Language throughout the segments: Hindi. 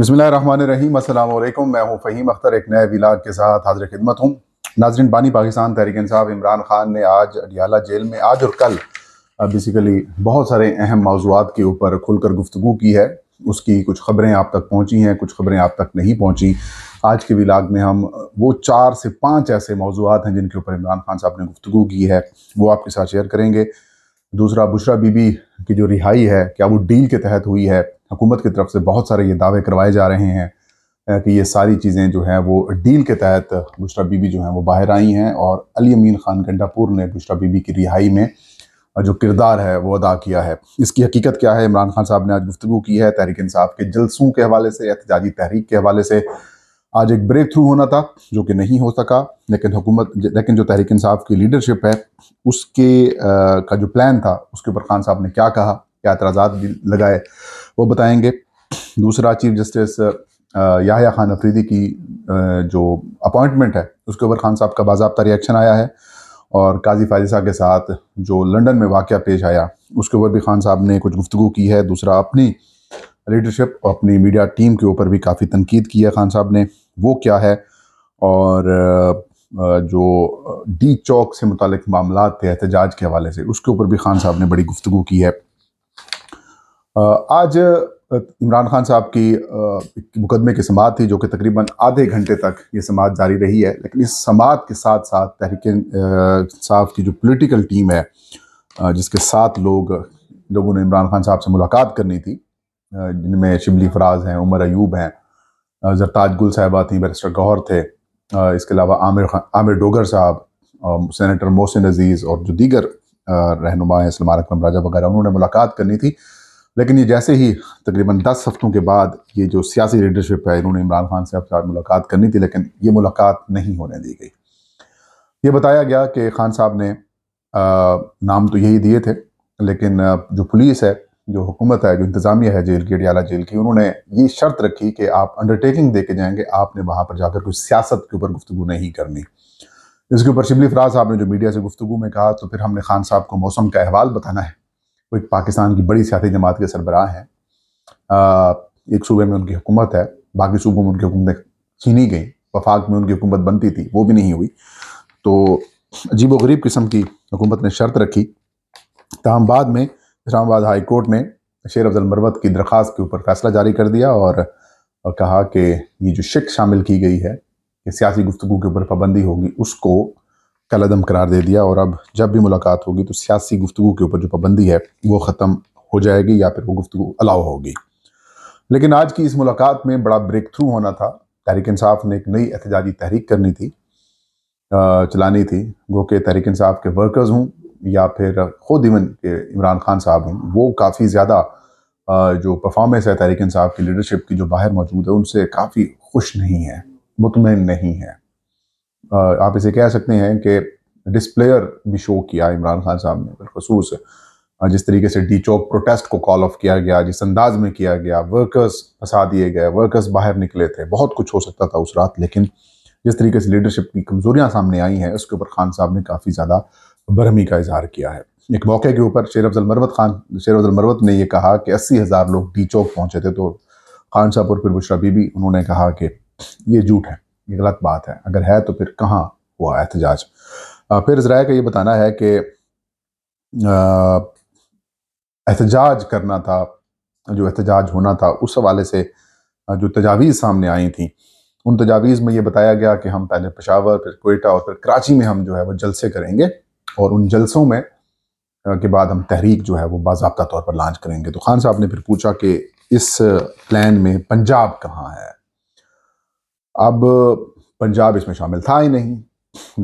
बसमीम अल्लाम मैं हूं फ़हीम अख्तर एक नए विलाग के साथ हाजिर खिदमत हूं नाजरन बानी पाकिस्तान तहरीक इंसाफ इमरान ख़ान ने आज अडियाला जेल में आज और कल बेसिकली बहुत सारे अहम मौजूद के ऊपर खुलकर गुफ्तु की है उसकी कुछ ख़बरें आप तक पहुँची हैं कुछ ख़बरें आप तक नहीं पहुँची आज के विलाग में हम वो चार से पाँच ऐसे मौजूद हैं जिनके ऊपर इमरान खान साहब ने गुफ्तु की है वो आपके साथ शेयर करेंगे दूसरा बुशरा बीबी की जो रिहाई है क्या वो डील के तहत हुई है हुकूमत की तरफ से बहुत सारे ये दावे करवाए जा रहे हैं कि ये सारी चीज़ें जो हैं वो डील के तहत बुशरा बीबी जो हैं वो बाहर आई हैं और अली अमीन खान गंडापुर ने बुशरा बीबी की रिहाई में जो किरदार है वो अदा किया है इसकी हकीकत क्या है इमरान खान साहब ने आज गुफ्तु की है तहरीक इंसाफ के जलसों के हवाले से एहतजाजी तहरीक के हवाले से आज एक ब्रेक थ्रू होना था जो कि नहीं हो सका लेकिन हुकूमत लेकिन जो तहरीक इंसाफ की लीडरशिप है उसके आ, का जो प्लान था उसके ऊपर खान साहब ने क्या कहा क्या एतराज़ा लगाए वो बताएंगे दूसरा चीफ जस्टिस याहया खान अफरीदी की जो अपॉइंटमेंट है उसके ऊपर खान साहब का बाबा रिएक्शन आया है और काजी फाजिसा के साथ जो लंदन में वाक़ पेश आया उसके ऊपर भी खान साहब ने कुछ गुफ्तु की है दूसरा अपनी लीडरशिप और अपनी मीडिया टीम के ऊपर भी काफ़ी तनकीद की है खान साहब ने वो क्या है और जो डी चौक से मुतल मामला थे एहतजाज के हवाले से उसके ऊपर भी खान साहब ने बड़ी गुफ्तु की है आज इमरान खान साहब की मुकदमे की समात थी जो कि तकरीबन आधे घंटे तक ये समात जारी रही है लेकिन इस समात के साथ साथ तहरीक साहब की जो पॉलिटिकल टीम है जिसके सात लोग लोगों ने इमरान खान साहब से मुलाकात करनी थी जिनमें शिमली फराज हैं उमर अयूब हैं जरताज गुल साहबा थी बैरिस्टर गौहर थे इसके अलावा आमिर आमिर डोगर साहब सेनेटर मोहसिन अजीज़ और जो दीगर रहनुमा हैं सलमान अकरम राजा वगैरह उन्होंने मुलाकात करनी थी लेकिन ये जैसे ही तकरीबन दस हफ्तों के बाद ये जो सियासी लीडरशिप है इन्होंने इमरान खान साहब साथ मुलाकात करनी थी लेकिन ये मुलाकात नहीं होने दी गई ये बताया गया कि खान साहब ने आ, नाम तो यही दिए थे लेकिन जो पुलिस है जो हुकूमत है जो इंतज़ामिया है जेल की अडियाला जेल की उन्होंने ये शर्त रखी कि आप अंडरटेकिंग दे के जाएंगे आपने वहाँ पर जाकर कोई सियासत के ऊपर गुफ्तु नहीं करनी इसके ऊपर शिबली फराज साहब ने जो मीडिया से गुफ्तु में कहा तो फिर हमने खान साहब को मौसम का अहवाल बताना है वो एक पाकिस्तान की बड़ी सियासी जमात के सरबराह हैं एक सूबे में उनकी हुकूमत है बाकी सूबों में उनकी हुकूमतें छीनी गई वफाक में उनकी हुकूमत बनती थी वो भी नहीं हुई तो अजीब गरीब किस्म की हुकूमत ने शर्त रखी तहम बाद में इस्लामाबाद हाई कोर्ट ने शेर अफजल मरवत की दरख्वास्त के ऊपर फैसला जारी कर दिया और, कहा कि ये जो शिक शामिल की गई है कि सियासी गुफ्तु के ऊपर पाबंदी होगी उसको कलदम करार दे दिया और अब जब भी मुलाकात होगी तो सियासी गुफ्तु के ऊपर जो पाबंदी है वो ख़त्म हो जाएगी या फिर वो गुफ्तु अलाउ होगी लेकिन आज की इस मुलाकात में बड़ा ब्रेक थ्रू होना था तहरीक इंसाफ ने एक नई एहतजाजी तहरीक करनी थी चलानी थी गो के तहरीक इंसाफ के वर्कर्स हों या फिर ख़ुद इवन के इमरान खान साहब हों वो काफ़ी ज़्यादा जो परफॉर्मेंस है तहरीक इंसाफ की लीडरशिप की जो बाहर मौजूद है उनसे काफ़ी खुश नहीं है मुतमिन नहीं है आप इसे कह सकते हैं कि डिस्प्लेयर भी शो किया इमरान खान साहब ने बिलखसूस जिस तरीके से डी चौक प्रोटेस्ट को कॉल ऑफ किया गया जिस अंदाज में किया गया वर्कर्स फंसा दिए गए वर्कर्स बाहर निकले थे बहुत कुछ हो सकता था उस रात लेकिन जिस तरीके से लीडरशिप की कमजोरियां सामने आई हैं उसके ऊपर खान साहब ने काफ़ी ज़्यादा बरहमी का इजहार किया है एक मौके के ऊपर शेर अफजल मरवत खान शेर अफजल मरवत ने यह कहा कि अस्सी हज़ार लोग डी चौक पहुँचे थे तो खान साहब और फिर बुशरा बीबी उन्होंने कहा कि ये झूठ है ये गलत बात है अगर है तो फिर कहाँ हुआ एहतजाज फिर इसराइल का ये बताना है कि एहतजाज करना था जो एहतजाज होना था उस हवाले से जो तजावीज़ सामने आई थी उन तजावीज़ में ये बताया गया कि हम पहले पेशावर फिर कोयटा और फिर कराची में हम जो है वो जलसे करेंगे और उन जलसों में के बाद हम तहरीक जो है वो बाबा तौर पर लॉन्च करेंगे तो खान साहब ने फिर पूछा कि इस प्लान में पंजाब कहाँ है अब पंजाब इसमें शामिल था ही नहीं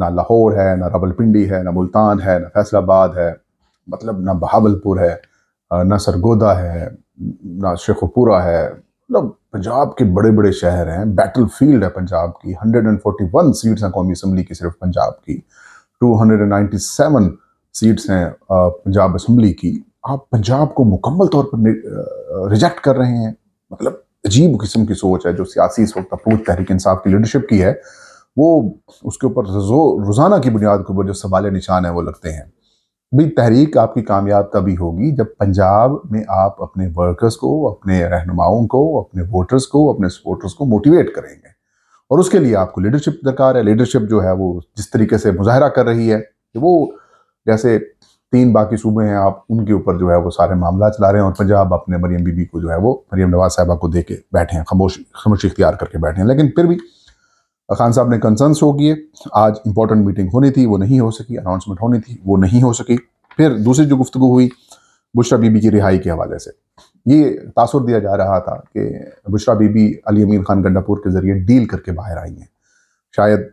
ना लाहौर है ना रावलपिंडी है ना मुल्तान है ना फैसलाबाद है मतलब ना बहावलपुर है ना सरगोदा है ना शेखपुरा है मतलब पंजाब के बड़े बड़े शहर हैं बैटल फील्ड है पंजाब की 141 सीट्स हैं कौमी असम्बली की सिर्फ पंजाब की 297 सीट्स हैं पंजाब असम्बली की आप पंजाब को मुकम्मल तौर पर रिजेक्ट कर रहे हैं मतलब अजीब किस्म की सोच है जो सियासी इस वक्त अपूत तहरीक इंसाफ की लीडरशिप की है वो उसके ऊपर रोज़ाना की बुनियाद के ऊपर जो सवाल निशान है वो लगते हैं भाई तहरीक आपकी कामयाब तभी होगी जब पंजाब में आप अपने वर्कर्स को अपने रहनुमाओं को अपने वोटर्स को अपने सपोर्टर्स को मोटिवेट करेंगे और उसके लिए आपको लीडरशिप दरकार है लीडरशिप जो है वो जिस तरीके से मुजाहरा कर रही है कि वो जैसे तीन बाकी सूबे हैं आप उनके ऊपर जो है वो सारे मामला चला रहे हैं और पंजाब अपने मरियम बीबी को जो है वो मरियम नवाज साहबा को दे के बैठे हैं खामोश खामोश इख्तियार करके बैठे हैं लेकिन फिर भी खान साहब ने कंसर्न शो किए आज इंपॉर्टेंट मीटिंग होनी थी वो नहीं हो सकी अनाउंसमेंट होनी थी वो नहीं हो सकी फिर दूसरी जो गुफ्तु हुई बुशरा बीबी की रिहाई के हवाले से ये तासर दिया जा रहा था कि बुशरा बीबी अली अमीन खान गंडापुर के ज़रिए डील करके बाहर आई हैं शायद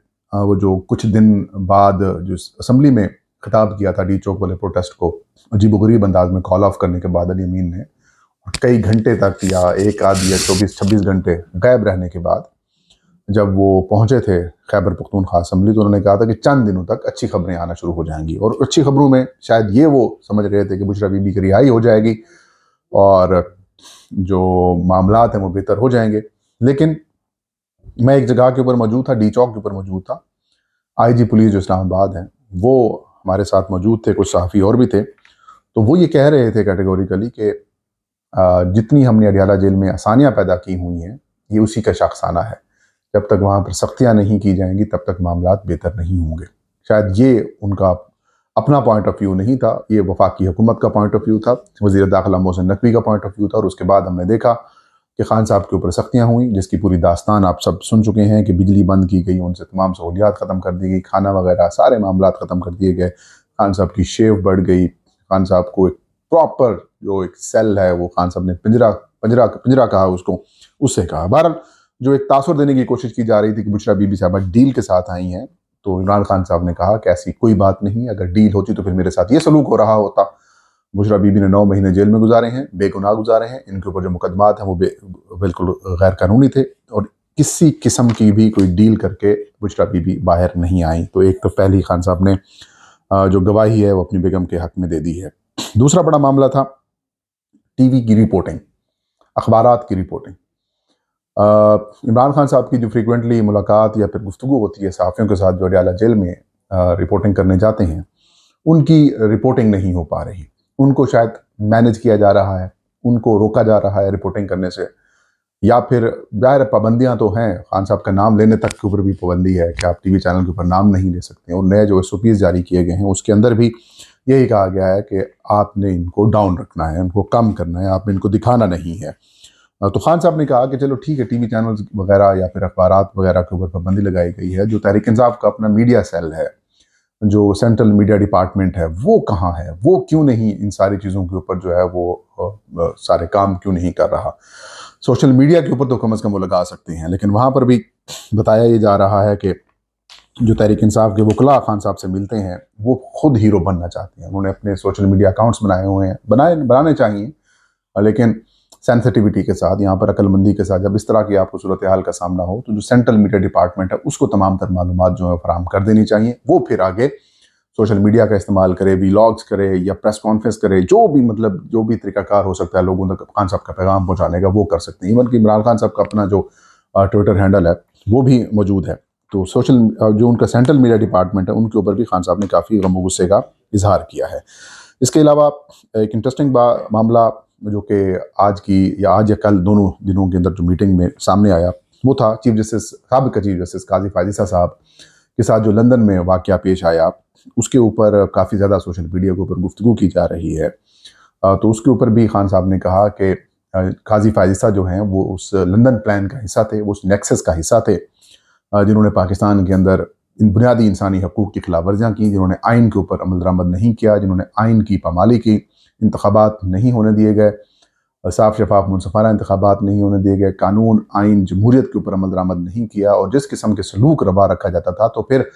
वो जो कुछ दिन बाद जो असम्बली में खिताब किया था डी चौक वाले प्रोटेस्ट को अजीब गरीब अंदाज में कॉल ऑफ करने के बाद अली अमीन ने कई घंटे तक या एक आध या चौबीस छब्बीस घंटे गायब रहने के बाद जब वो पहुंचे थे खैबर पख्तूनखा असम्बली तो उन्होंने कहा था कि चंद दिनों तक अच्छी खबरें आना शुरू हो जाएंगी और अच्छी खबरों में शायद ये वो समझ रहे थे कि बुशरा बीबी की रिहाई हो जाएगी और जो मामला हैं वो बेहतर हो जाएंगे लेकिन मैं एक जगह के ऊपर मौजूद था डी चौक के ऊपर मौजूद था आईजी पुलिस जो इस्लामाबाद हैं वो हमारे साथ मौजूद थे कुछ सहाफ़ी और भी थे तो वो ये कह रहे थे कैटेगोरिकली कि जितनी हमने अडियाला जेल में आसानियाँ पैदा की हुई हैं ये उसी का शाखसाना है जब तक वहाँ पर सख्तियाँ नहीं की जाएंगी तब तक मामला बेहतर नहीं होंगे शायद ये उनका अपना पॉइंट ऑफ व्यू नहीं था ये वफाकी हुकूमत का पॉइंट ऑफ व्यू था वजीर दाखिला मोहसिन नकवी का पॉइंट ऑफ व्यू था और उसके बाद हमने देखा कि खान साहब के ऊपर सख्तियाँ हुई जिसकी पूरी दास्तान आप सब सुन चुके हैं कि बिजली बंद की गई उनसे तमाम सहूलियात ख़त्म कर दी गई खाना वगैरह सारे मामला ख़त्म कर दिए गए खान साहब की शेव बढ़ गई खान साहब को एक प्रॉपर जो एक सेल है वो खान साहब ने पिंजरा पिंजरा पिंजरा कहा उसको उससे कहा बहरहाल जो एक तासर देने की कोशिश की जा रही थी कि बुशरा बीबी साहबा डील के साथ आई हैं तो इमरान खान साहब ने कहा कि ऐसी कोई बात नहीं अगर डील होती तो फिर मेरे साथ ये सलूक हो रहा होता बुशरा बीबी ने नौ महीने जेल में गुजारे हैं बेगुनाह गुजारे हैं इनके ऊपर जो मुकदमात हैं वो बिल्कुल गैर कानूनी थे और किसी किस्म की भी कोई डील करके बुशरा बीबी बाहर नहीं आई तो एक तो पहले ही खान साहब ने जो गवाही है वो अपनी बेगम के हक में दे दी है दूसरा बड़ा मामला था टीवी की रिपोर्टिंग अखबार की रिपोर्टिंग इमरान खान साहब की जो फ्रिक्वेंटली मुलाकात या फिर गुफ्तु होती है सहाफ़ियों के साथ जो अडियाला जेल में रिपोर्टिंग करने जाते हैं उनकी रिपोर्टिंग नहीं हो पा रही उनको शायद मैनेज किया जा रहा है उनको रोका जा रहा है रिपोर्टिंग करने से या फिर जाहिर पाबंदियां तो हैं खान साहब का नाम लेने तक के ऊपर भी पाबंदी है कि आप टीवी चैनल के ऊपर नाम नहीं ले सकते और नए जो एस जारी किए गए हैं उसके अंदर भी यही कहा गया है कि आपने इनको डाउन रखना है उनको कम करना है आपने इनको दिखाना नहीं है तो खान साहब ने कहा कि चलो ठीक है टीवी चैनल्स वगैरह या फिर अखबार वगैरह के ऊपर पाबंदी लगाई गई है जो तहरीक इंसाफ का अपना मीडिया सेल है जो सेंट्रल मीडिया डिपार्टमेंट है वो कहाँ है वो क्यों नहीं इन सारी चीज़ों के ऊपर जो है वो सारे काम क्यों नहीं कर रहा सोशल मीडिया के ऊपर तो कम अज़ कम वो लगा सकते हैं लेकिन वहाँ पर भी बताया ये जा रहा है कि जो तहरीक इंसाफ के वकला खान साहब से मिलते हैं वो खुद हीरो बनना चाहते हैं उन्होंने अपने सोशल मीडिया अकाउंट्स बनाए हुए हैं बनाए बनाने चाहिए लेकिन सेंसिटिविटी के साथ यहाँ पर अकलमंदी के साथ जब इस तरह की आपको सूरत हाल का सामना हो तो जो सेंट्रल मीडिया डिपार्टमेंट है उसको तमाम तर मालूम जो है फराम कर देनी चाहिए वो फिर आगे सोशल मीडिया का इस्तेमाल करे वीलाग्स करे या प्रेस कॉन्फ्रेंस करे जो भी मतलब जो भी तरीकाकार हो सकता है लोगों तक खान साहब का पैगाम पहुँचाने का वो कर सकते हैं इवन कि इमरान खान साहब का अपना जो ट्विटर हैंडल है वो भी मौजूद है तो सोशल जो उनका सेंट्रल मीडिया डिपार्टमेंट है उनके ऊपर भी खान साहब ने काफ़ी गम गुस्से का इजहार किया है इसके अलावा एक इंटरेस्टिंग मामला जो कि आज की या आज या कल दोनों दिनों के अंदर जो मीटिंग में सामने आया वो था चीफ जस्टिस सबका चीफ जस्टिस काजी फाजिसा साहब के साथ जो लंदन में वाक़ पेश आया उसके ऊपर काफ़ी ज़्यादा सोशल मीडिया के ऊपर गुफ्तु की जा रही है तो उसके ऊपर भी खान साहब ने कहा कि काजी फाजिसा जो हैं वो उस लंदन प्लान का हिस्सा थे उस नेक्सस का हिस्सा थे जिन्होंने पाकिस्तान के अंदर इन बुनियादी इंसानी हकूक़ की खिलाफ वर्जियाँ की जिन्होंने आइन के ऊपर अमल दरामद नहीं किया जिन्होंने आइन की पामाली की इंतबात नहीं होने दिए गए साफ शफाफ मनसफाना इंतबात नहीं होने दिए गए कानून आइन जमहूरीत के ऊपर अमल दरामद नहीं किया और जिस किस्म के सलूक रवा रखा जाता था तो फिर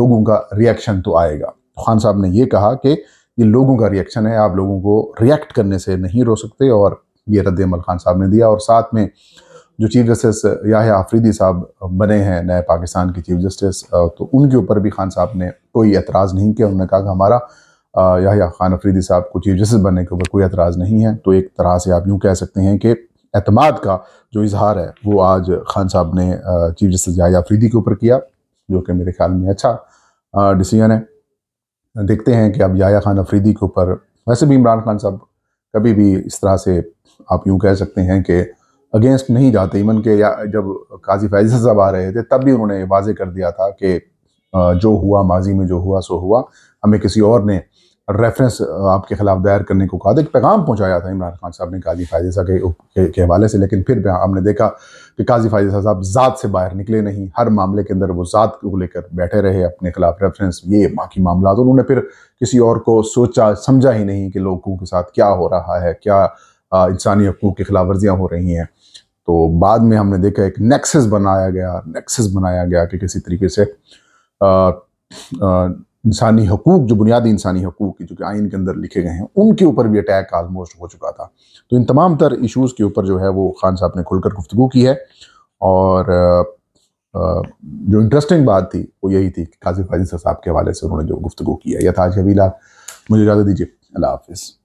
लोगों का रिएक्शन तो आएगा खान साहब ने यह कहा कि ये लोगों का रिएक्शन है आप लोगों को रिएक्ट करने से नहीं रो सकते और ये रद्दमल खान साहब ने दिया और साथ में जो चीफ जस्टिस याह आफरीदी साहब बने हैं नए पाकिस्तान के चीफ जस्टिस तो उनके ऊपर भी खान साहब ने कोई एतराज़ नहीं किया उन्होंने कहा कि हमारा या ख़ान अफरीदी साहब को चीफ जस्टिस बनने के ऊपर कोई एतराज़ नहीं है तो एक तरह से आप यूँ कह सकते हैं कि अतमाद का जो इजहार है वो आज खान साहब ने चीफ जस्टिस या अफरीदी के ऊपर किया जो कि मेरे ख्याल में अच्छा डिसीजन है देखते हैं कि अब याया खान अफरीदी के ऊपर वैसे भी इमरान खान साहब कभी भी इस तरह से आप यूँ कह सकते हैं कि अगेंस्ट नहीं जाते इवन के या जब काजी फैज साहब आ रहे थे तब भी उन्होंने वाजे कर दिया था कि जो हुआ माजी में जो हुआ सो हुआ हमें किसी और ने रेफरेंस uh, आपके खिलाफ दायर करने को कहा था एक पैगाम पहुंचाया था इमरान खान साहब ने काजी साहब के के, के हवाले से लेकिन फिर हाँ, हमने देखा कि काजी फायदे साहब ज़ात से बाहर निकले नहीं हर मामले के अंदर वो ज़ात को लेकर बैठे रहे अपने खिलाफ रेफरेंस ये बाकी मामला तो उन्होंने फिर किसी और को सोचा समझा ही नहीं कि लोगों के साथ क्या हो रहा है क्या इंसानी हकूक़ की खिलाफ वर्जियाँ हो रही हैं तो बाद में हमने देखा एक नेक्सिस बनाया गया नेक्सस बनाया गया कि किसी तरीके से इंसानी हकूक जो बुनियादी इंसानी हकूक जो कि आइन के अंदर लिखे गए हैं उनके ऊपर भी अटैक आलमोस्ट हो चुका था तो इन तमाम तर इशूज़ के ऊपर जो है वो खान साहब ने खुलकर गुफ्तु की है और जो इंटरेस्टिंग बात थी वो यही थी कि काजी फाजी साहब के हवाले से उन्होंने जो गुफ्तु की है था आज मुझे इजाज़त दीजिए अल्लाह हाफिज़